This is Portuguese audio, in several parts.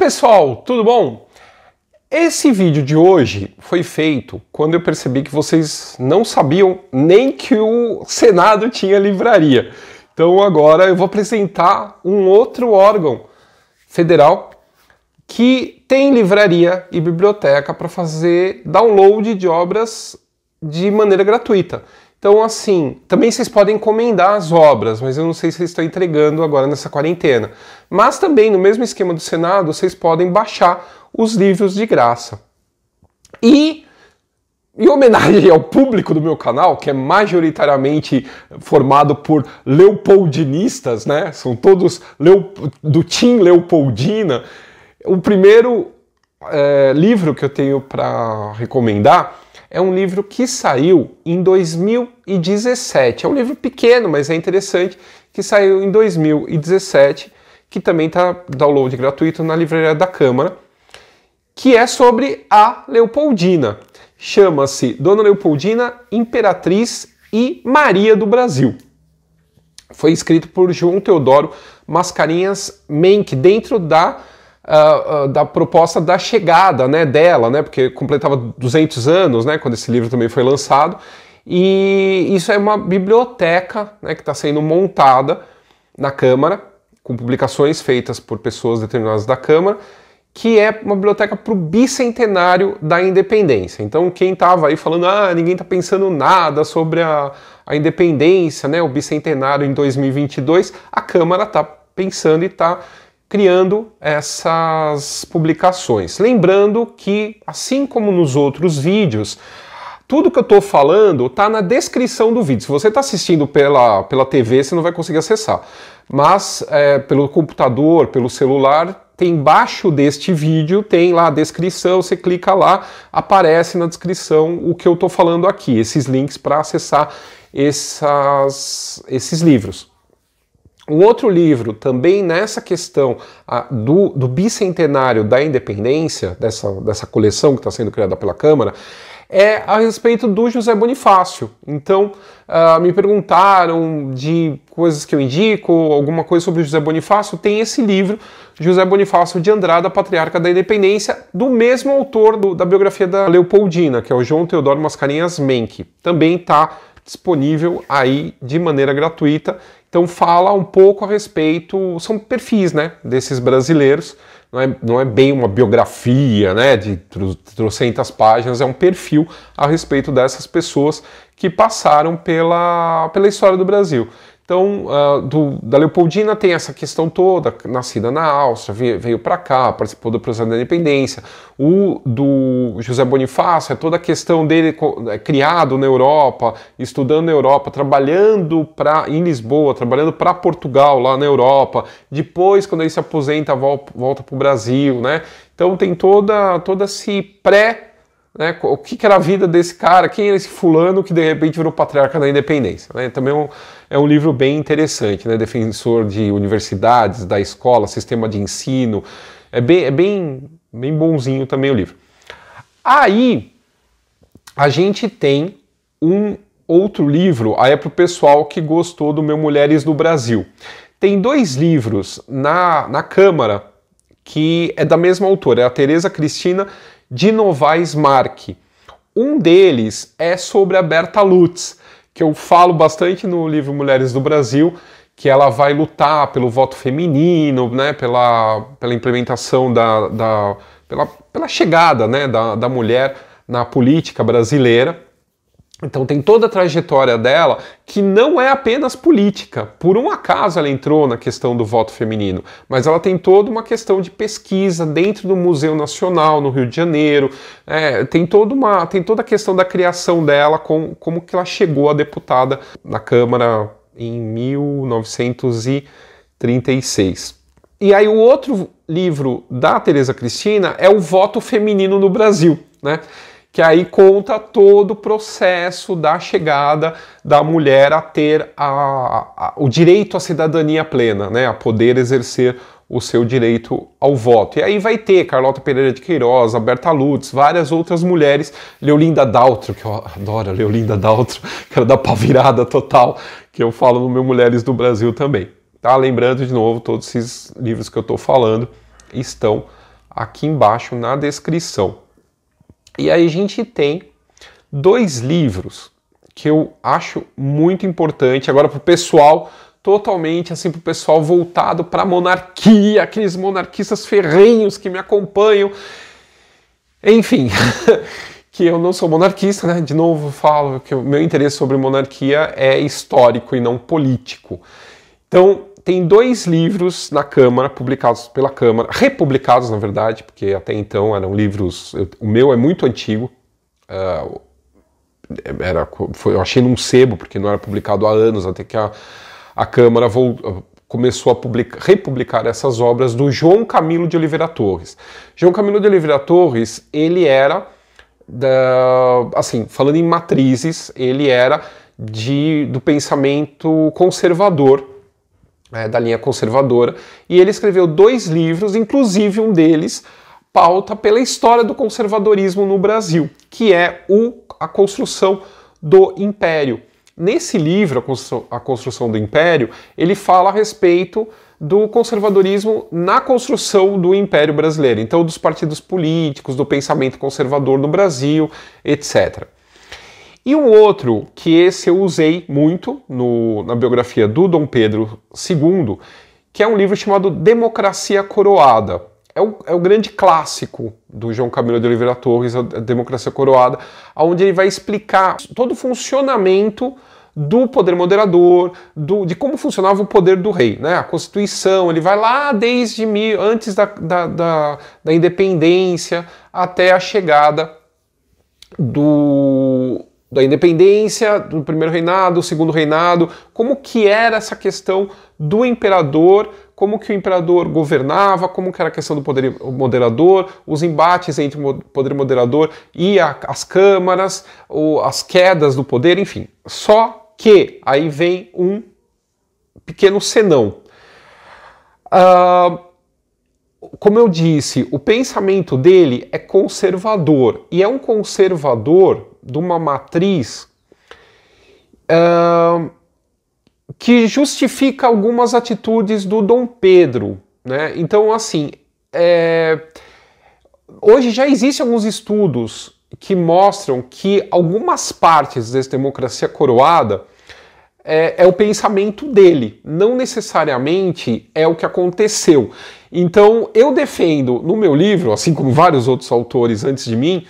pessoal, tudo bom? Esse vídeo de hoje foi feito quando eu percebi que vocês não sabiam nem que o Senado tinha livraria. Então agora eu vou apresentar um outro órgão federal que tem livraria e biblioteca para fazer download de obras de maneira gratuita. Então, assim, também vocês podem encomendar as obras, mas eu não sei se vocês estão entregando agora nessa quarentena. Mas também, no mesmo esquema do Senado, vocês podem baixar os livros de graça. E em homenagem ao público do meu canal, que é majoritariamente formado por leopoldinistas, né? São todos do Tim Leopoldina. O primeiro é, livro que eu tenho para recomendar é um livro que saiu em 2017. É um livro pequeno, mas é interessante, que saiu em 2017, que também está download gratuito na livraria da Câmara, que é sobre a Leopoldina. Chama-se Dona Leopoldina, Imperatriz e Maria do Brasil. Foi escrito por João Teodoro Mascarinhas Menck, dentro da uh, da proposta da chegada né, dela, né, porque completava 200 anos né, quando esse livro também foi lançado. E isso é uma biblioteca né, que está sendo montada na Câmara, com publicações feitas por pessoas determinadas da Câmara, que é uma biblioteca para o bicentenário da independência. Então, quem estava aí falando, ah, ninguém está pensando nada sobre a, a independência, né, o bicentenário em 2022, a Câmara está pensando e está criando essas publicações. Lembrando que, assim como nos outros vídeos, tudo que eu estou falando está na descrição do vídeo. Se você está assistindo pela, pela TV, você não vai conseguir acessar. Mas é, pelo computador, pelo celular, tem embaixo deste vídeo, tem lá a descrição, você clica lá, aparece na descrição o que eu estou falando aqui, esses links para acessar essas, esses livros. Um outro livro, também nessa questão a, do, do, bicentenário da independência, dessa, dessa coleção que está sendo criada pela Câmara, é a respeito do José Bonifácio. Então, uh, me perguntaram de coisas que eu indico, alguma coisa sobre José Bonifácio. Tem esse livro, José Bonifácio de Andrada, Patriarca da Independência, do mesmo autor do, da biografia da Leopoldina, que é o João Teodoro Mascarenhas Menck. Também está disponível aí de maneira gratuita então fala um pouco a respeito, são perfis né, desses brasileiros, não é, não é bem uma biografia né, de trocentas páginas, é um perfil a respeito dessas pessoas que passaram pela, pela história do Brasil. Então, uh, do, da Leopoldina tem essa questão toda, nascida na Áustria, veio, veio para cá, participou do processo da independência. O do José Bonifácio é toda a questão dele é, criado na Europa, estudando na Europa, trabalhando pra, em Lisboa, trabalhando para Portugal, lá na Europa. Depois, quando ele se aposenta, volta para o Brasil, né? Então tem toda, toda esse pré- né? O que, que, era a vida desse cara? Quem era esse fulano que de repente virou patriarca da independência? Né? Também é um, é um, livro bem interessante, né? defensor de universidades, da escola, sistema de ensino. É bem, é bem, bem bonzinho também o livro. Aí a gente tem um outro livro, aí é para o pessoal que gostou do meu Mulheres no Brasil. Tem dois livros na, na Câmara que é da mesma autora, é a Tereza Cristina de Novais Mark. Um deles é sobre a Berta Lutz, que eu falo bastante no livro Mulheres do Brasil, que ela vai lutar pelo voto feminino, né, pela, pela implementação da, da pela, pela chegada né, da, da mulher na política brasileira. Então tem toda a trajetória dela que não é apenas política. Por um acaso ela entrou na questão do voto feminino, mas ela tem toda uma questão de pesquisa dentro do Museu Nacional no Rio de Janeiro. É, tem toda uma, tem toda a questão da criação dela com como que ela chegou a deputada na Câmara em 1936. E aí o outro livro da Teresa Cristina é o Voto Feminino no Brasil, né? que aí conta todo o processo da chegada da mulher a ter a, a, o direito à cidadania plena, né, a poder exercer o seu direito ao voto. E aí vai ter Carlota Pereira de Queiroz, Berta Lutz, várias outras mulheres, Leolinda Daltro, que eu adoro Leolinda Daltro, que era da pavirada total, que eu falo no meu Mulheres do Brasil também. Tá? Lembrando de novo, todos esses livros que eu estou falando estão aqui embaixo na descrição. E aí a gente tem dois livros que eu acho muito importante agora para o pessoal totalmente assim para o pessoal voltado para a monarquia, aqueles monarquistas ferrenhos que me acompanham. Enfim, que eu não sou monarquista, né? De novo falo que o meu interesse sobre monarquia é histórico e não político. Então, tem dois livros na Câmara, publicados pela Câmara, republicados na verdade, porque até então eram livros. Eu, o meu é muito antigo. Uh, era, foi, eu achei num sebo, porque não era publicado há anos, até que a, a Câmara começou a republicar essas obras do João Camilo de Oliveira Torres. João Camilo de Oliveira Torres, ele era, da, assim, falando em matrizes, ele era de, do pensamento conservador é, da linha conservadora, e ele escreveu dois livros, inclusive um deles pauta pela história do conservadorismo no Brasil, que é o, a construção do império. Nesse livro, a construção, a construção do império, ele fala a respeito do conservadorismo na construção do Império Brasileiro, então dos partidos políticos, do pensamento conservador no Brasil, etc. E um outro, que esse eu usei muito no, na biografia do Dom Pedro II, que é um livro chamado Democracia Coroada. É o, é o grande clássico do João Camilo de Oliveira Torres, a Democracia Coroada, onde ele vai explicar todo o funcionamento do poder moderador, do, de como funcionava o poder do rei, né? A Constituição, ele vai lá desde mil, antes da, da, da, da independência até a chegada do da independência, do primeiro reinado, segundo reinado, como que era essa questão do imperador, como que o imperador governava, como que era a questão do poder moderador, os embates entre o poder moderador e a, as câmaras, ou as quedas do poder, enfim. Só que aí vem um pequeno senão. Uh, como eu disse, o pensamento dele é conservador e é um conservador de uma matriz uh, que justifica algumas atitudes do Dom Pedro. Né? Então, assim, é... hoje já existem alguns estudos que mostram que algumas partes dessa democracia coroada é, é, o pensamento dele, não necessariamente é o que aconteceu. Então eu defendo no meu livro, assim como vários outros autores antes de mim,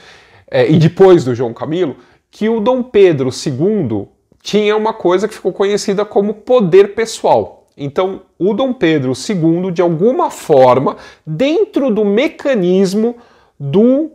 é, e depois do João Camilo, que o Dom Pedro II tinha uma coisa que ficou conhecida como poder pessoal. Então, o Dom Pedro II, de alguma forma, dentro do mecanismo do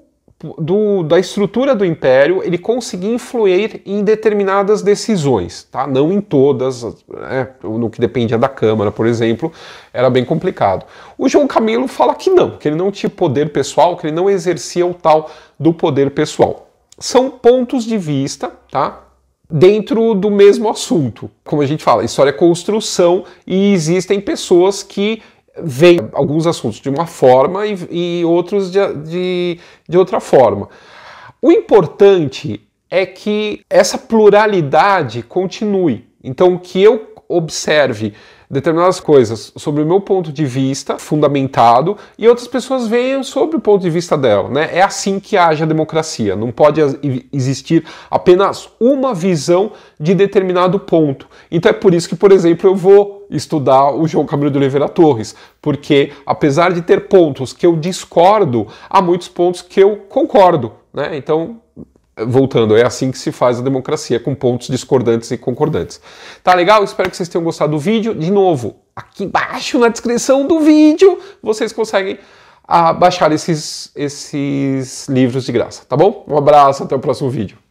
do, da estrutura do império ele conseguia influir em determinadas decisões, tá? não em todas, né? no que dependia da Câmara, por exemplo, era bem complicado. O João Camilo fala que não, que ele não tinha poder pessoal, que ele não exercia o tal do poder pessoal. São pontos de vista, tá? dentro do mesmo assunto. Como a gente fala, história é construção e existem pessoas que veem alguns assuntos de uma forma e, e outros de, de, de outra forma. O importante é que essa pluralidade continue. Então, que eu observe determinadas coisas sobre o meu ponto de vista fundamentado e outras pessoas vejam sobre o ponto de vista dela. Né? É assim que age a democracia. Não pode existir apenas uma visão de determinado ponto. Então é por isso que, por exemplo, eu vou estudar o João Camilo de Oliveira Torres, porque apesar de ter pontos que eu discordo, há muitos pontos que eu concordo. Né? Então, voltando, é assim que se faz a democracia, com pontos discordantes e concordantes. Tá legal? Espero que vocês tenham gostado do vídeo. De novo, aqui embaixo na descrição do vídeo, vocês conseguem ah, baixar esses, esses livros de graça, tá bom? Um abraço, até o próximo vídeo.